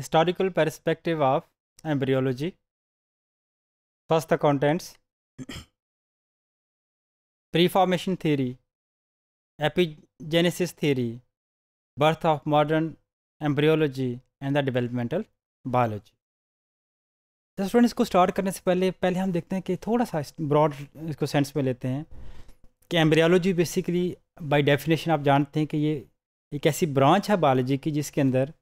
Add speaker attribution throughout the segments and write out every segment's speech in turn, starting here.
Speaker 1: historical perspective of embryology. First, the contents preformation theory, epigenesis theory, birth of modern embryology, and the developmental biology. तो student इसको start करने से पहले पहले हम देखते हैं कि थोड़ा सा ब्रॉड इसको सेंस में लेते हैं कि एम्ब्रियोलॉजी बेसिकली बाय डेफिनेशन आप जानते हैं कि ये एक ऐसी ब्रांच है बायोलॉजी की जिसके अंदर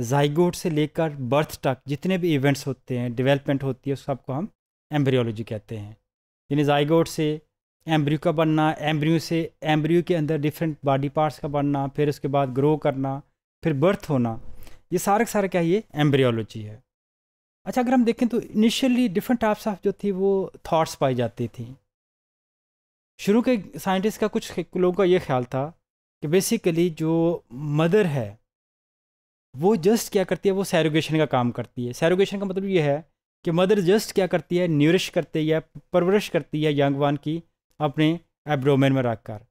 Speaker 1: जाइगोड से लेकर बर्थ तक जितने भी इवेंट्स होते हैं डेवलपमेंट होती है उस सबको हम एम्ब्रियोलॉजी कहते हैं यानी जाइगोट से एम्ब्रियो का बनना एम्ब्रियो से एम्ब्रियो के अंदर डिफरेंट बॉडी पार्ट्स का बनना फिर उसके बाद ग्रो करना फिर बर्थ होना ये सारे सारे क्या ये एम्ब्रियोलॉजी है अच्छा अगर हम देखें तो इनिशियली डिफरेंट टाइप्स ऑफ जो थी वो थाट्स पाई जाती थी शुरू के साइंटिस्ट का कुछ लोगों का ये ख्याल था कि बेसिकली जो मदर है वो जस्ट क्या करती है वो सैरोगेशन का काम करती है सैरोगेशन का मतलब ये है कि मदर जस्ट क्या करती है न्यूरिश करती है परवरिश करती है यंग वन की अपने एब्रोमेन में रखकर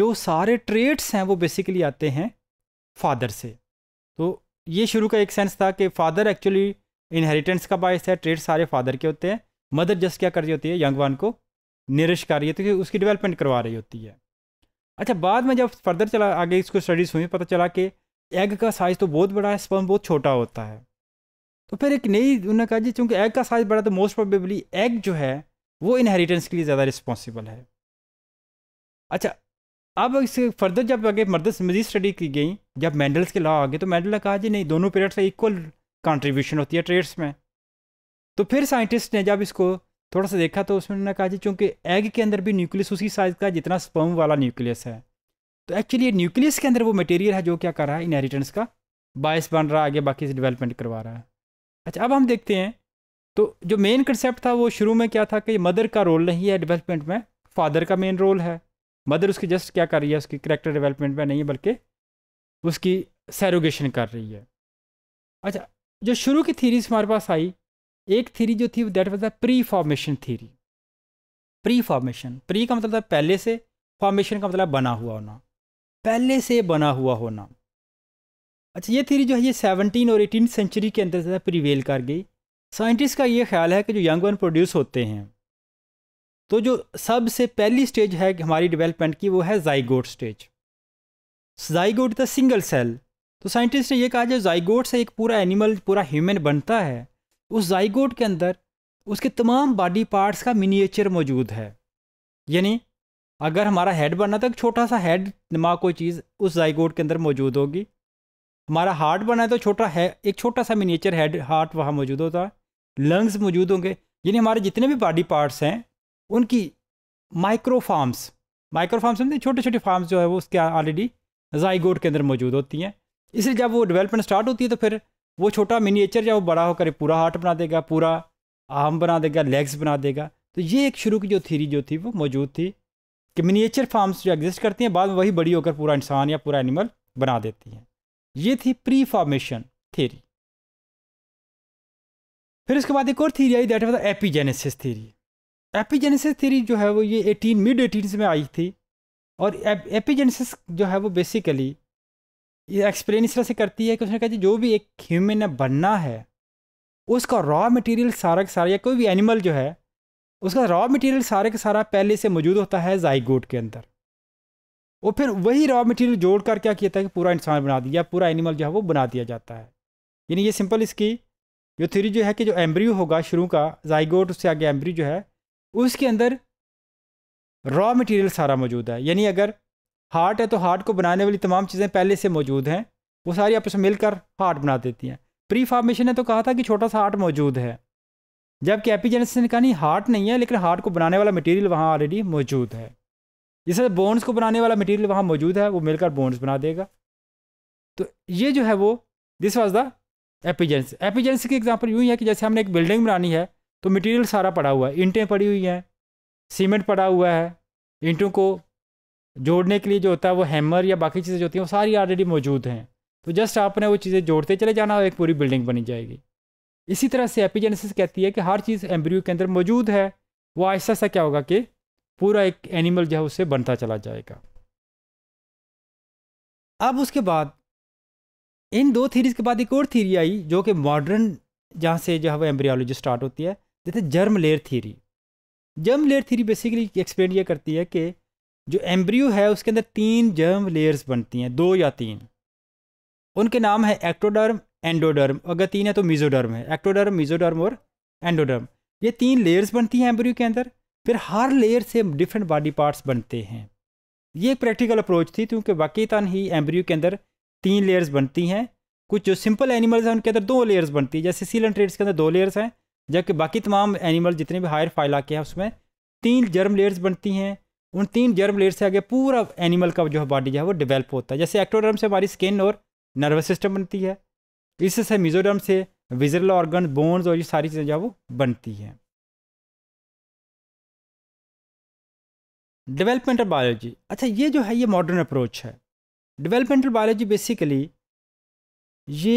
Speaker 1: जो सारे ट्रेड्स हैं वो बेसिकली आते हैं फादर से तो ये शुरू का एक सेंस था कि फादर एक्चुअली इनहेरिटेंस का बायस है ट्रेड सारे फादर के होते हैं मदर जस्ट क्या कर रही होती है यंग वान को नरिश कर रही है तो उसकी डेवलपमेंट करवा रही होती है अच्छा बाद में जब फर्दर चला आगे इसको स्टडीज़ हुई पता चला कि एग का साइज़ तो बहुत बड़ा है स्पर्म बहुत छोटा होता है तो फिर एक नई उन्होंने कहा जी चूँकि एग का साइज़ बड़ा तो मोस्ट प्रोबेबली एग जो है वो इनहेरिटेंस के लिए ज़्यादा रिस्पॉन्सिबल है अच्छा अब इससे फर्दर जब आगे मर्दस मजीद स्टडी की गई जब मैंडल्स के लॉ आ गए तो मैंडल ने कहा जी नहीं दोनों पीरियड्स का इक्वल कंट्रीब्यूशन होती है ट्रेड्स में तो फिर साइंटिस्ट ने जब इसको थोड़ा सा देखा तो उसमें उन्होंने कहा जी चूँकि एग के अंदर भी न्यूक्लियस उसी साइज़ का जितना स्पर्म वाला न्यूक्लियस है तो एक्चुअली ये न्यूक्लियस के अंदर वो मटेरियल है जो क्या कर रहा है इनहेरिटेंस का बायस बन रहा है आगे बाकी से डेवलपमेंट करवा रहा है अच्छा अब हम देखते हैं तो जो मेन कंसेप्ट था वो शुरू में क्या था कि मदर का रोल नहीं है डेवलपमेंट में फादर का मेन रोल है मदर उसकी जस्ट क्या कर रही है उसकी करेक्टर डेवलपमेंट में नहीं है बल्कि उसकी सैरोगेशन कर रही है अच्छा जो शुरू की थीरीज हमारे पास आई एक थीरी जो थी that was the preformation theory preformation pre का मतलब था पहले से फॉर्मेशन का मतलब बना हुआ होना पहले से बना हुआ होना अच्छा ये थीरी जो है ये सेवनटीन और एटीन सेंचुरी के अंदर ज़्यादा प्रिवेल कर गई साइंटिस्ट का ये ख्याल है कि जो यंग वन प्रोड्यूस होते हैं तो जो सबसे पहली स्टेज है हमारी डेवलपमेंट की वो है zygote stage zygote the single cell तो साइंटिस्ट ने ये कहा जो जाइगोट से एक पूरा एनिमल पूरा ह्यूमन बनता है उस जाइगोट के अंदर उसके तमाम बॉडी पार्ट्स का मिनिएचर मौजूद है यानी अगर हमारा हेड बनना था तो छोटा सा हेड नमा कोई चीज़ उस जाइगोड के अंदर मौजूद होगी हमारा हार्ट बना है तो छोटा है एक छोटा सा मिनीचर हेड हार्ट वहाँ मौजूद होता है लंग्स मौजूद होंगे यानी हमारे जितने भी बॉडी पार्ट्स हैं उनकी माइक्रो फार्म्स माइक्रो फार्म्स समझते छोटे छोटे फार्म्स जो है वो उसके ऑलरेडी जाइगोड के अंदर मौजूद होती हैं इसलिए जब वो डेवलपमेंट स्टार्ट होती है तो फिर वो छोटा मिनीचर जब वो बड़ा होकर पूरा हार्ट बना देगा पूरा आर्म बना देगा लेग्स बना देगा तो ये एक शुरू की जो थीरी जो थी वो मौजूद थी कि मिनिएचर फार्म्स जो एग्जिस्ट करती हैं बाद में वही बड़ी होकर पूरा इंसान या पूरा एनिमल बना देती हैं ये थी प्री फॉर्मेशन थीरी फिर उसके बाद एक और थीरी आई that was epigenesis theory epigenesis theory जो है वो ये एटीन मिड एटीन में आई थी और एपीजेनेसिस जो है वो बेसिकली ये एक्सप्लेन इस तरह से करती है कि उसने कहती है जो भी एक ह्यूमन बनना है उसका रॉ मटेरियल सारा का सारा या कोई भी एनिमल जो है उसका रॉ मटेरियल सारे का सारा पहले से मौजूद होता है जाइगोट के अंदर और फिर वही रॉ मटेरियल जोड़ कर क्या किया था कि पूरा इंसान बना दिया पूरा एनिमल जो है वो बना दिया जाता है यानी ये सिंपल इसकी जो थ्योरी जो है कि जो एम्ब्रियो होगा शुरू का जाइगोट उससे आगे एम्ब्रियो जो है उसके अंदर रॉ मटेरियल सारा मौजूद है यानी अगर हार्ट है तो हार्ट को बनाने वाली तमाम चीज़ें पहले से मौजूद हैं वो सारी आपस में मिलकर हार्ट बना देती हैं प्री फार्मेशन ने तो कहा था कि छोटा सा हार्ट मौजूद है जबकि एपिजेनेसिस का नहीं हार्ट नहीं है लेकिन हार्ट को बनाने वाला मटेरियल वहाँ ऑलरेडी मौजूद है जैसे बोन्स को बनाने वाला मटेरियल वहाँ मौजूद है वो मिलकर बोन्स बना देगा तो ये जो है वो this was the epigenesis epigenesis की एग्जाम्पल यूँ है कि जैसे हमने एक बिल्डिंग बनानी है तो मटेरियल सारा पड़ा हुआ है ईंटें पड़ी हुई हैं सीमेंट पड़ा हुआ है ईंटों को जोड़ने के लिए जो होता है वो हैमर या बाकी चीज़ें जो होती हैं वो सारी ऑलरेडी मौजूद हैं तो जस्ट आपने वो चीज़ें जोड़ते चले जाना और एक पूरी बिल्डिंग बनी जाएगी इसी तरह से एपिजेनेसिस कहती है कि हर चीज़ एम्ब्रियो के अंदर मौजूद है वो ऐसा सा क्या होगा कि पूरा एक एनिमल जो है उससे बनता चला जाएगा अब उसके बाद इन दो थीरीज के बाद एक और थीरी आई जो कि मॉडर्न जहाँ से जो है वो एम्ब्रियोलॉजी स्टार्ट होती है जैसे germ layer theory germ layer theory basically explain ये करती है कि जो एम्ब्रियो है उसके अंदर तीन जर्म लेयर्स बनती हैं दो या तीन उनके नाम है एक्टोडर्म एंडोडर्म अगर तीन है तो मिजोडर्म है एक्टोडर्म मिजोडर्म और एंडोडर्म ये तीन लेयर्स बनती हैं एम्ब्रियो के अंदर फिर हर लेयर से डिफरेंट बॉडी पार्ट्स बनते हैं ये एक प्रैक्टिकल अप्रोच थी क्योंकि वाकईता ही एम्ब्रियो के अंदर तीन लेयर्स बनती हैं कुछ जो सिंपल एनिमल्स हैं उनके अंदर दो लेयर्स बनती है जैसे सीलन ट्रेड्स के अंदर दो लेयर्स हैं जबकि बाकी तमाम एनिमल जितने भी हायर फाइला के हैं उसमें तीन जर्म लेयर्स बनती हैं उन तीन जर्म लेयर से आगे पूरा एनिमल का जो है बॉडी जो है वो डेवलप होता है जैसे एक्टोडर्म से हमारी स्किन और नर्वस सिस्टम बनती है इससे मिजोरम से विजरल ऑर्गन बोन्स और ये सारी चीज़ें जो है वो बनती हैं डेवलपमेंटल बायोलॉजी अच्छा ये जो है ये मॉडर्न अप्रोच है डेवलपमेंटल बायोलॉजी बेसिकली ये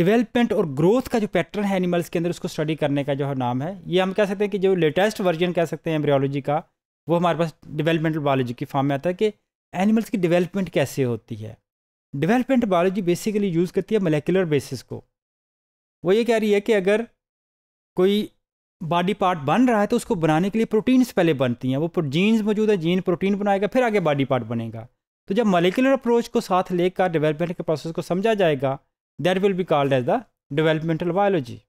Speaker 1: डेवलपमेंट और ग्रोथ का जो पैटर्न है एनिमल्स के अंदर उसको स्टडी करने का जो है नाम है ये हम कह सकते हैं कि जो लेटेस्ट वर्जन कह सकते हैं एम्ब्रियोलॉजी का वो हमारे पास डेवलपमेंटल बायोलॉजी की फॉर्म में आता है कि एनिमल्स की डेवलपमेंट कैसे होती है डेवलपमेंट बायोलॉजी बेसिकली यूज़ करती है मलेकुलर बेसिस को वो ये कह रही है कि अगर कोई बॉडी पार्ट बन रहा है तो उसको बनाने के लिए प्रोटीन्स पहले बनती हैं वो जीन्स मौजूद है जीन प्रोटीन बनाएगा फिर आगे बॉडी पार्ट बनेगा तो जब मलेकुलर अप्रोच को साथ लेकर डेवलपमेंट के प्रोसेस को समझा जाएगा that will be called as the developmental biology